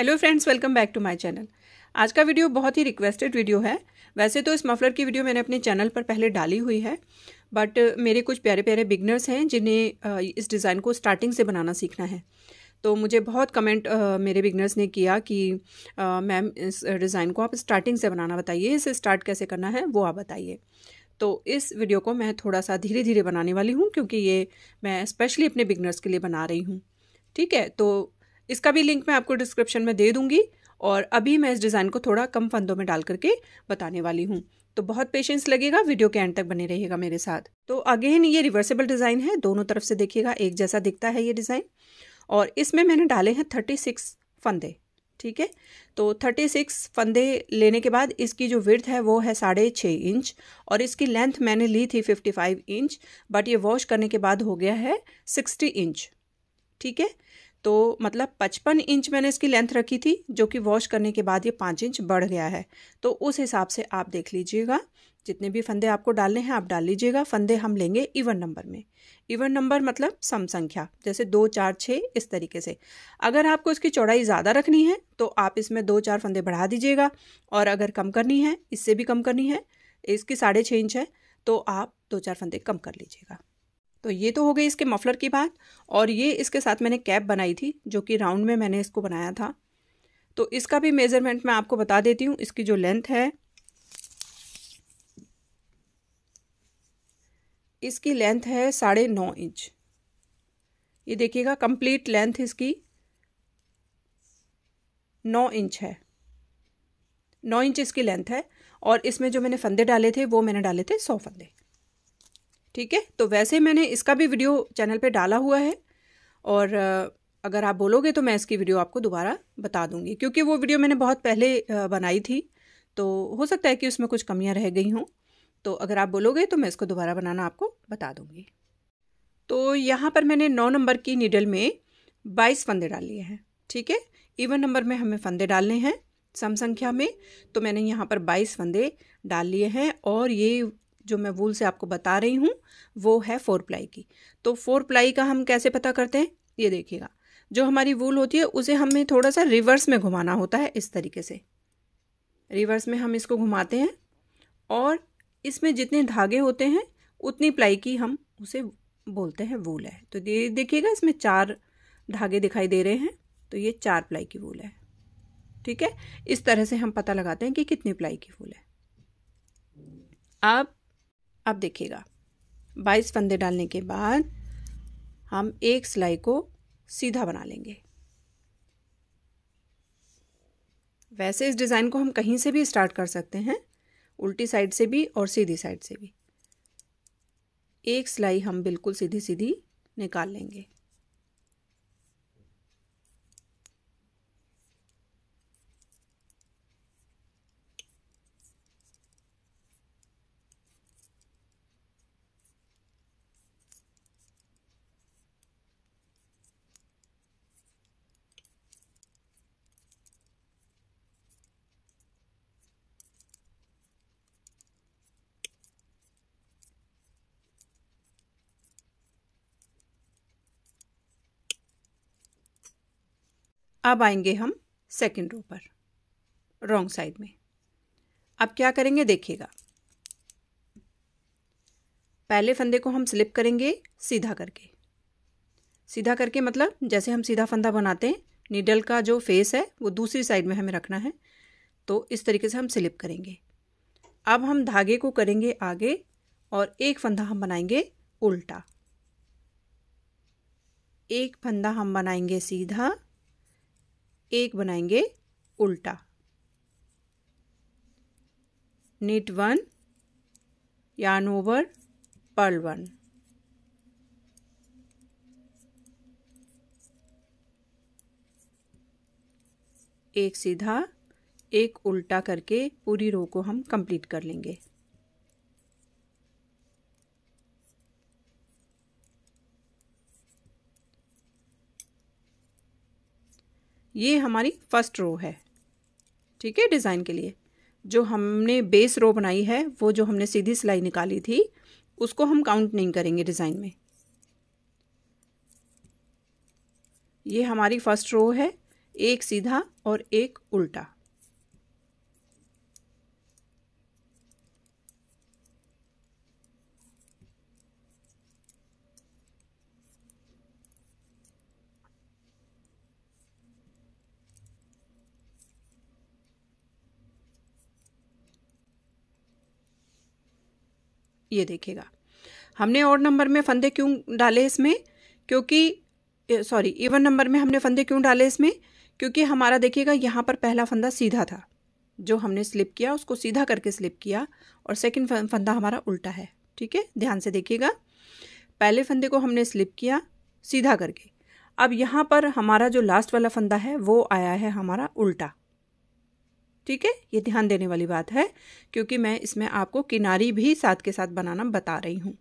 hello friends welcome back to my channel आज का video बहुत ही रिक्वेस्टेड वीडियो है वैसे तो इस मफलर की वीडियो मैंने अपने चैनल पर पहले डाली हुई है बट uh, मेरे कुछ प्यारे प्यारे बिगनर्स हैं जिन्हें uh, इस डिज़ाइन को स्टार्टिंग से बनाना सीखना है तो मुझे बहुत कमेंट uh, मेरे बिगनर्स ने किया कि मैम इस डिज़ाइन को आप स्टार्टिंग से बनाना बताइए इसे स्टार्ट कैसे करना है वो आप बताइए तो इस वीडियो को मैं थोड़ा सा धीरे धीरे बनाने वाली हूँ क्योंकि ये मैं स्पेशली अपने बिगनर्स के लिए बना रही हूँ ठीक है तो इसका भी लिंक मैं आपको डिस्क्रिप्शन में दे दूँगी और अभी मैं इस डिज़ाइन को थोड़ा कम फंदों में डाल करके बताने वाली हूँ तो बहुत पेशेंस लगेगा वीडियो के एंड तक बने रहिएगा मेरे साथ तो अगेन ये रिवर्सेबल डिज़ाइन है दोनों तरफ से देखिएगा एक जैसा दिखता है ये डिज़ाइन और इसमें मैंने डाले हैं थर्टी सिक्स फंदे ठीक है तो थर्टी सिक्स फंदे लेने के बाद इसकी जो विर्थ है वो है साढ़े छः इंच और इसकी लेंथ मैंने ली थी फिफ्टी फाइव इंच बट ये वॉश करने के बाद हो गया है सिक्सटी इंच ठीक है तो मतलब पचपन इंच मैंने इसकी लेंथ रखी थी जो कि वॉश करने के बाद ये पाँच इंच बढ़ गया है तो उस हिसाब से आप देख लीजिएगा जितने भी फंदे आपको डालने हैं आप डाल लीजिएगा फंदे हम लेंगे इवन नंबर में इवन नंबर मतलब सम संख्या जैसे दो चार छः इस तरीके से अगर आपको इसकी चौड़ाई ज़्यादा रखनी है तो आप इसमें दो चार फंदे बढ़ा दीजिएगा और अगर कम करनी है इससे भी कम करनी है इसकी साढ़े छः इंच है तो आप दो चार फंदे कम कर लीजिएगा तो ये तो हो गई इसके मफलर की बात और ये इसके साथ मैंने कैप बनाई थी जो कि राउंड में मैंने इसको बनाया था तो इसका भी मेज़रमेंट मैं आपको बता देती हूँ इसकी जो लेंथ है इसकी लेंथ है साढ़े नौ इंच ये देखिएगा कंप्लीट लेंथ इसकी नौ इंच है नौ इंच इसकी लेंथ है और इसमें जो मैंने फंदे डाले थे वो मैंने डाले थे सौ फंदे ठीक है तो वैसे मैंने इसका भी वीडियो चैनल पे डाला हुआ है और अगर आप बोलोगे तो मैं इसकी वीडियो आपको दोबारा बता दूंगी क्योंकि वो वीडियो मैंने बहुत पहले बनाई थी तो हो सकता है कि उसमें कुछ कमियां रह गई हों तो अगर आप बोलोगे तो मैं इसको दोबारा बनाना आपको बता दूंगी तो यहाँ पर मैंने नौ नंबर की नीडल में बाईस फंदे डाल लिए हैं ठीक है इवन नंबर में हमें फंदे डालने हैं सम संख्या में तो मैंने यहाँ पर बाईस फंदे डाल लिए हैं और ये जो मैं वूल से आपको बता रही हूँ वो है फोर प्लाई की तो फोर प्लाई का हम कैसे पता करते हैं ये देखिएगा जो हमारी वूल होती है उसे हमें थोड़ा सा रिवर्स में घुमाना होता है इस तरीके से रिवर्स में हम इसको घुमाते हैं और इसमें जितने धागे होते हैं उतनी प्लाई की हम उसे बोलते हैं वूल है तो ये देखिएगा इसमें चार धागे दिखाई दे रहे हैं तो ये चार प्लाई की वूल है ठीक है इस तरह से हम पता लगाते हैं कि कितनी प्लाई की वूल है अब अब देखिएगा बाईस फंदे डालने के बाद हम एक सिलाई को सीधा बना लेंगे वैसे इस डिज़ाइन को हम कहीं से भी स्टार्ट कर सकते हैं उल्टी साइड से भी और सीधी साइड से भी एक सिलाई हम बिल्कुल सीधी सीधी निकाल लेंगे अब आएंगे हम सेकेंड रो पर रॉन्ग साइड में अब क्या करेंगे देखिएगा पहले फंदे को हम स्लिप करेंगे सीधा करके सीधा करके मतलब जैसे हम सीधा फंदा बनाते हैं नीडल का जो फेस है वो दूसरी साइड में हमें रखना है तो इस तरीके से हम स्लिप करेंगे अब हम धागे को करेंगे आगे और एक फंदा हम बनाएंगे उल्टा एक फंदा हम बनाएंगे सीधा एक बनाएंगे उल्टा knit one yarn over purl one एक सीधा एक उल्टा करके पूरी रो को हम कंप्लीट कर लेंगे ये हमारी फर्स्ट रो है ठीक है डिज़ाइन के लिए जो हमने बेस रो बनाई है वो जो हमने सीधी सिलाई निकाली थी उसको हम काउंट नहीं करेंगे डिज़ाइन में ये हमारी फर्स्ट रो है एक सीधा और एक उल्टा ये देखेगा हमने और नंबर में फंदे क्यों डाले इसमें क्योंकि सॉरी इवन नंबर में हमने फंदे क्यों डाले इसमें क्योंकि हमारा देखिएगा यहाँ पर पहला फंदा सीधा था जो हमने स्लिप किया उसको सीधा करके स्लिप किया और सेकंड फंदा हमारा उल्टा है ठीक है ध्यान से देखिएगा पहले फंदे को हमने स्लिप किया सीधा करके अब यहाँ पर हमारा जो लास्ट वाला फंदा है वो आया है हमारा उल्टा ठीक है ये ध्यान देने वाली बात है क्योंकि मैं इसमें आपको किनारी भी साथ के साथ बनाना बता रही हूँ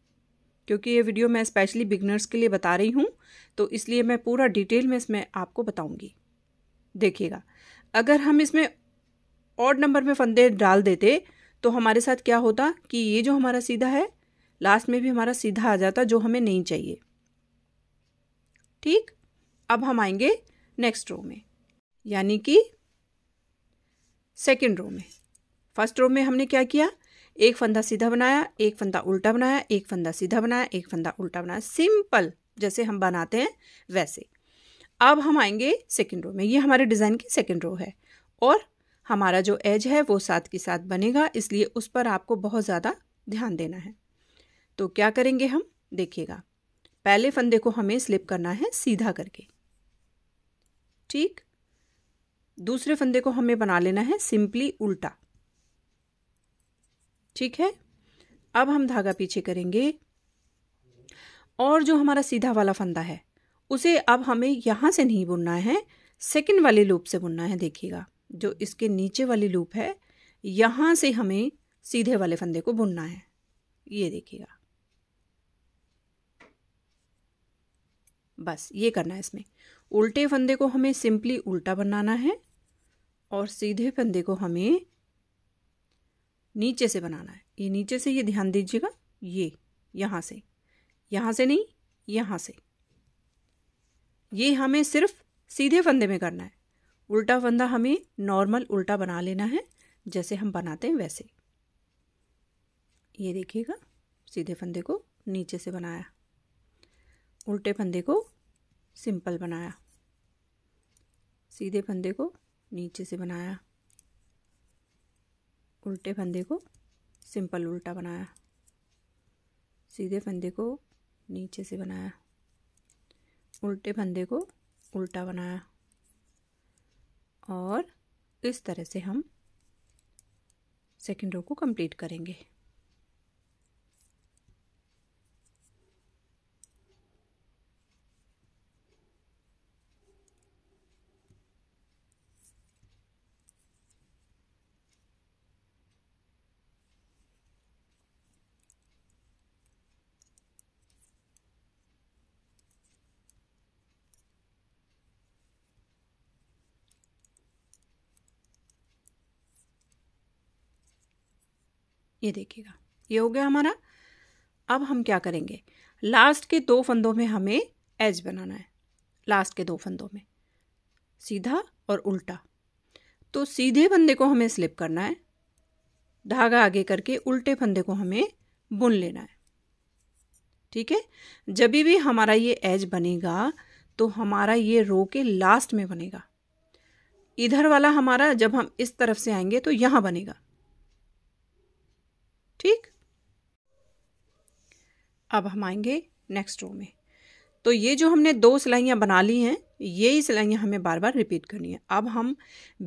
क्योंकि ये वीडियो मैं स्पेशली बिगनर्स के लिए बता रही हूँ तो इसलिए मैं पूरा डिटेल में इसमें आपको बताऊँगी देखिएगा अगर हम इसमें ऑड नंबर में फंदे डाल देते तो हमारे साथ क्या होता कि ये जो हमारा सीधा है लास्ट में भी हमारा सीधा आ जाता जो हमें नहीं चाहिए ठीक अब हम आएंगे नेक्स्ट रो में यानी कि सेकेंड रो में फर्स्ट रो में हमने क्या किया एक फंदा सीधा बनाया एक फंदा उल्टा बनाया एक फंदा सीधा बनाया एक फंदा उल्टा बनाया सिंपल जैसे हम बनाते हैं वैसे अब हम आएंगे सेकेंड रो में ये हमारे डिज़ाइन की सेकेंड रो है और हमारा जो एज है वो साथ के साथ बनेगा इसलिए उस पर आपको बहुत ज़्यादा ध्यान देना है तो क्या करेंगे हम देखिएगा पहले फंदे को हमें स्लिप करना है सीधा करके ठीक दूसरे फंदे को हमें बना लेना है सिंपली उल्टा ठीक है अब हम धागा पीछे करेंगे और जो हमारा सीधा वाला फंदा है उसे अब हमें यहां से नहीं बुनना है सेकंड वाले लूप से बुनना है देखिएगा जो इसके नीचे वाली लूप है यहां से हमें सीधे वाले फंदे को बुनना है ये देखिएगा बस ये करना है इसमें उल्टे फंदे को हमें सिंपली उल्टा बनाना है और सीधे फंदे को हमें नीचे से बनाना है ये नीचे से ये ध्यान दीजिएगा ये यहाँ से यहाँ से नहीं यहाँ से ये हमें सिर्फ सीधे फंदे में करना है उल्टा फंदा हमें नॉर्मल उल्टा बना लेना है जैसे हम बनाते हैं वैसे ये देखिएगा सीधे फंदे को नीचे से बनाया उल्टे फंदे को सिंपल बनाया सीधे फंदे को नीचे से बनाया उल्टे फंदे को सिंपल उल्टा बनाया सीधे फंदे को नीचे से बनाया उल्टे फंदे को उल्टा बनाया और इस तरह से हम सेकेंड रो को कंप्लीट करेंगे ये देखिएगा ये हो गया हमारा अब हम क्या करेंगे लास्ट के दो फंदों में हमें एज बनाना है लास्ट के दो फंदों में सीधा और उल्टा तो सीधे फंदे को हमें स्लिप करना है धागा आगे करके उल्टे फंदे को हमें बुन लेना है ठीक है जब भी हमारा ये एज बनेगा तो हमारा ये रो के लास्ट में बनेगा इधर वाला हमारा जब हम इस तरफ से आएंगे तो यहाँ बनेगा ठीक अब हम आएंगे नेक्स्ट रो में तो ये जो हमने दो सिलाइयाँ बना ली हैं ये ही सिलाइयाँ हमें बार बार रिपीट करनी है अब हम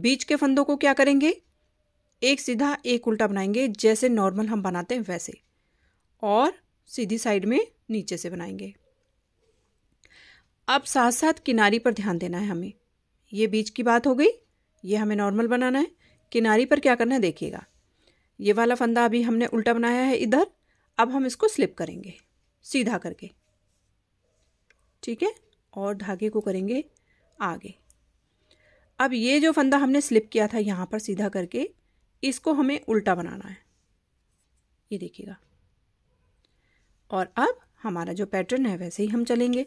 बीच के फंदों को क्या करेंगे एक सीधा एक उल्टा बनाएंगे जैसे नॉर्मल हम बनाते हैं वैसे और सीधी साइड में नीचे से बनाएंगे अब साथ साथ किनारी पर ध्यान देना है हमें ये बीच की बात हो गई ये हमें नॉर्मल बनाना है किनारी पर क्या करना है देखिएगा ये वाला फंदा अभी हमने उल्टा बनाया है इधर अब हम इसको स्लिप करेंगे सीधा करके ठीक है और धागे को करेंगे आगे अब ये जो फंदा हमने स्लिप किया था यहाँ पर सीधा करके इसको हमें उल्टा बनाना है ये देखिएगा और अब हमारा जो पैटर्न है वैसे ही हम चलेंगे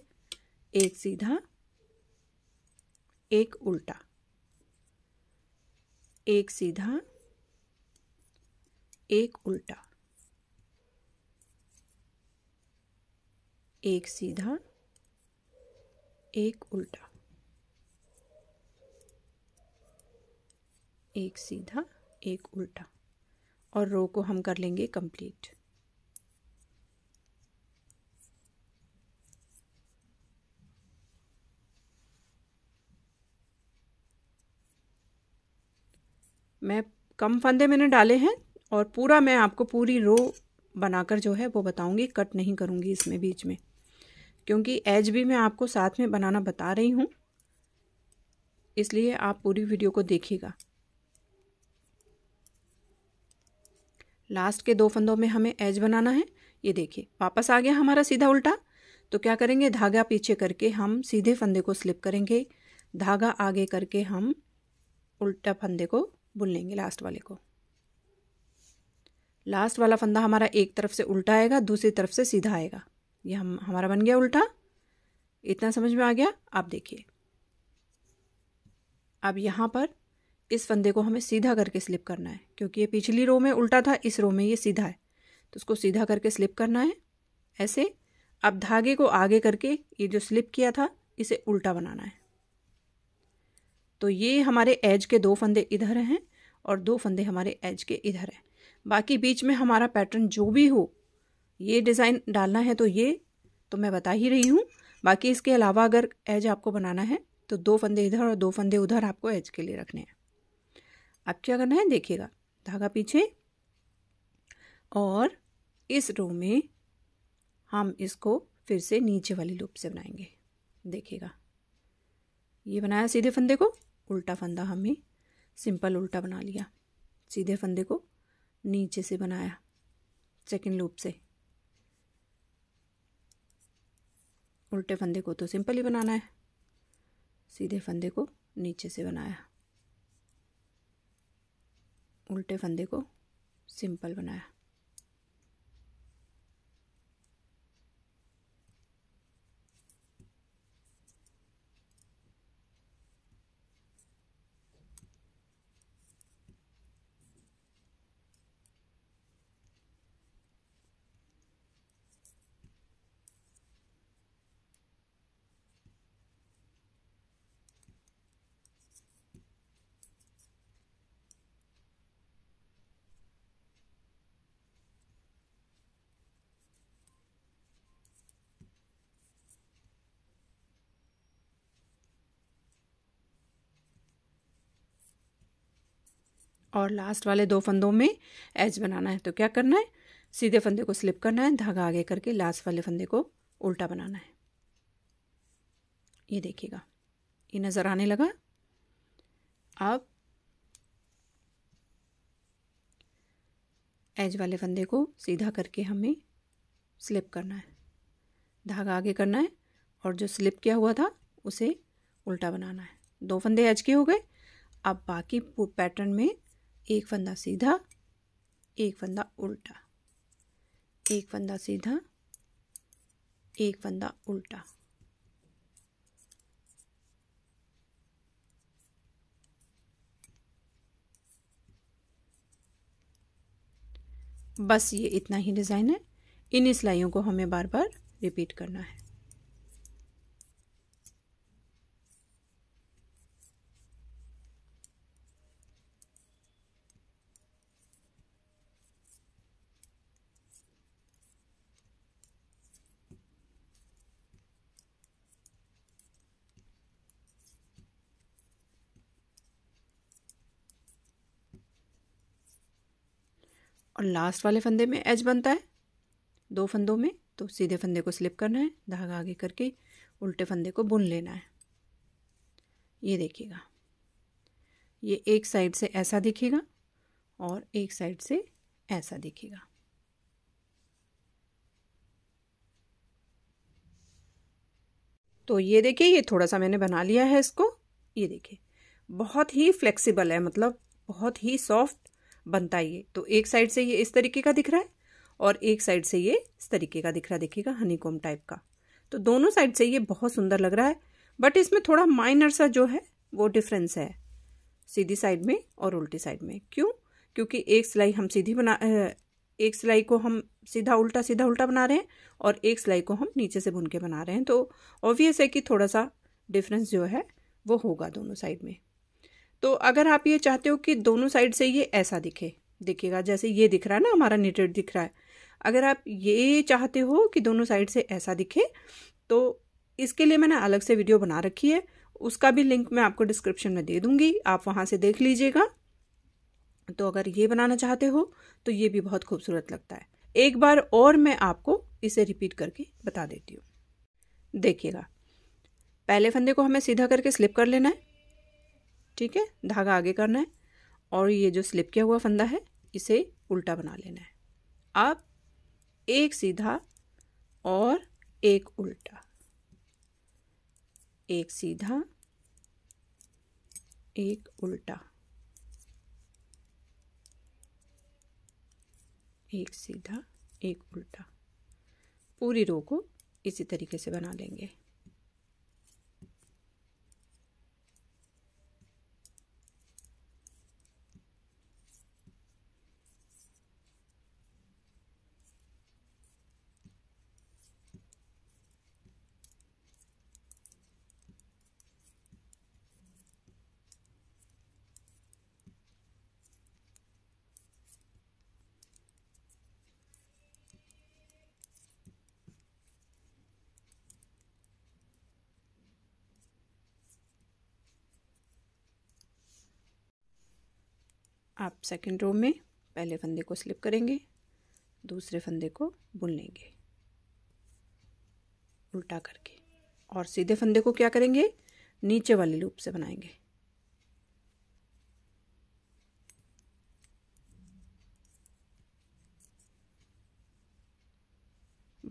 एक सीधा एक उल्टा एक सीधा एक उल्टा एक सीधा एक उल्टा एक सीधा एक उल्टा और रो को हम कर लेंगे कंप्लीट मैं कम फंदे मैंने डाले हैं और पूरा मैं आपको पूरी रो बनाकर जो है वो बताऊंगी कट नहीं करूंगी इसमें बीच में क्योंकि एज भी मैं आपको साथ में बनाना बता रही हूँ इसलिए आप पूरी वीडियो को देखिएगा लास्ट के दो फंदों में हमें एज बनाना है ये देखिए वापस आ गया हमारा सीधा उल्टा तो क्या करेंगे धागा पीछे करके हम सीधे फंदे को स्लिप करेंगे धागा आगे करके हम उल्टा फंदे को बुन लेंगे लास्ट वाले को लास्ट वाला फंदा हमारा एक तरफ से उल्टा आएगा दूसरी तरफ से सीधा आएगा ये हम हमारा बन गया उल्टा इतना समझ में आ गया आप देखिए अब यहाँ पर इस फंदे को हमें सीधा करके स्लिप करना है क्योंकि ये पिछली रो में उल्टा था इस रो में ये सीधा है तो उसको सीधा करके स्लिप करना है ऐसे अब धागे को आगे करके ये जो स्लिप किया था इसे उल्टा बनाना है तो ये हमारे एज के दो फंदे इधर हैं और दो फंदे हमारे एज के इधर हैं बाकी बीच में हमारा पैटर्न जो भी हो ये डिज़ाइन डालना है तो ये तो मैं बता ही रही हूँ बाकी इसके अलावा अगर एज आपको बनाना है तो दो फंदे इधर और दो फंदे उधर आपको एज के लिए रखने हैं अब क्या करना है देखिएगा धागा पीछे और इस रो में हम इसको फिर से नीचे वाली लूप से बनाएंगे देखिएगा ये बनाया सीधे फंदे को उल्टा फंदा हमें सिंपल उल्टा बना लिया सीधे फंदे को नीचे से बनाया सेकेंड लूप से उल्टे फंदे को तो सिंपल ही बनाना है सीधे फंदे को नीचे से बनाया उल्टे फंदे को सिंपल बनाया और लास्ट वाले दो फंदों में एज बनाना है तो क्या करना है सीधे फंदे को स्लिप करना है धागा आगे करके लास्ट वाले फंदे को उल्टा बनाना है ये देखिएगा ये नज़र आने लगा अब एज वाले फंदे को सीधा करके हमें स्लिप करना है धागा आगे करना है और जो स्लिप किया हुआ था उसे उल्टा बनाना है दो फंदे एज के हो गए अब बाकी पैटर्न में एक फंदा सीधा एक फंदा उल्टा एक फंदा सीधा एक फंदा उल्टा बस ये इतना ही डिज़ाइन है इन सिलाइयों को हमें बार बार रिपीट करना है और लास्ट वाले फंदे में एज बनता है दो फंदों में तो सीधे फंदे को स्लिप करना है धागा आगे करके उल्टे फंदे को बुन लेना है ये देखिएगा ये एक साइड से ऐसा दिखेगा और एक साइड से ऐसा दिखेगा तो ये देखिए ये थोड़ा सा मैंने बना लिया है इसको ये देखिए बहुत ही फ्लेक्सिबल है मतलब बहुत ही सॉफ्ट बनता है ये तो एक साइड से ये इस तरीके का दिख रहा है और एक साइड से ये इस तरीके का दिख रहा देखिएगा कोम टाइप का तो दोनों साइड से ये बहुत सुंदर लग रहा है बट इसमें थोड़ा माइनर सा जो है वो डिफरेंस है सीधी साइड में और उल्टी साइड में क्यों क्योंकि एक सिलाई हम सीधी बना एक सिलाई को हम सीधा उल्टा सीधा उल्टा बना रहे हैं और एक सिलाई को हम नीचे से बुन के बना रहे हैं तो ऑब्वियस है कि थोड़ा सा डिफरेंस जो है वो होगा दोनों साइड में तो अगर आप ये चाहते हो कि दोनों साइड से ये ऐसा दिखे दिखेगा जैसे ये दिख रहा है ना हमारा निटेड दिख रहा है अगर आप ये चाहते हो कि दोनों साइड से ऐसा दिखे तो इसके लिए मैंने अलग से वीडियो बना रखी है उसका भी लिंक मैं आपको डिस्क्रिप्शन में दे दूंगी आप वहाँ से देख लीजिएगा तो अगर ये बनाना चाहते हो तो ये भी बहुत खूबसूरत लगता है एक बार और मैं आपको इसे रिपीट करके बता देती हूँ देखिएगा पहले फंदे को हमें सीधा करके स्लिप कर लेना है ठीक है धागा आगे करना है और ये जो स्लिप किया हुआ फंदा है इसे उल्टा बना लेना है अब एक सीधा और एक उल्टा एक सीधा एक उल्टा एक सीधा एक उल्टा पूरी रो को इसी तरीके से बना लेंगे आप सेकंड रो में पहले फंदे को स्लिप करेंगे दूसरे फंदे को बुन लेंगे उल्टा करके और सीधे फंदे को क्या करेंगे नीचे वाले लूप से बनाएंगे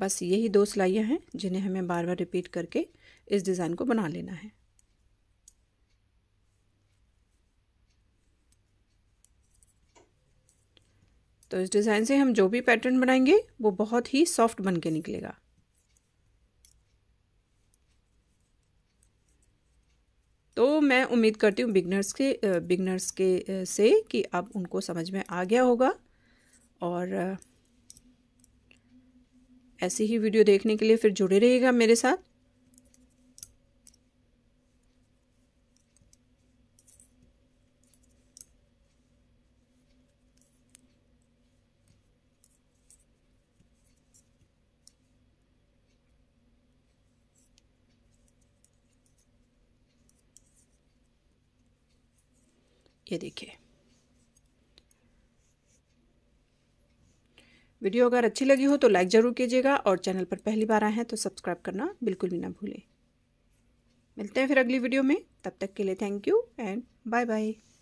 बस यही दो सिलाइयाँ हैं जिन्हें हमें बार बार रिपीट करके इस डिज़ाइन को बना लेना है तो इस डिज़ाइन से हम जो भी पैटर्न बनाएंगे वो बहुत ही सॉफ्ट बन के निकलेगा तो मैं उम्मीद करती हूँ बिगनर्स के बिगनर्स के से कि अब उनको समझ में आ गया होगा और ऐसी ही वीडियो देखने के लिए फिर जुड़े रहिएगा मेरे साथ ये देखिए वीडियो अगर अच्छी लगी हो तो लाइक ज़रूर कीजिएगा और चैनल पर पहली बार आए हैं तो सब्सक्राइब करना बिल्कुल भी ना भूलें मिलते हैं फिर अगली वीडियो में तब तक के लिए thank you and bye bye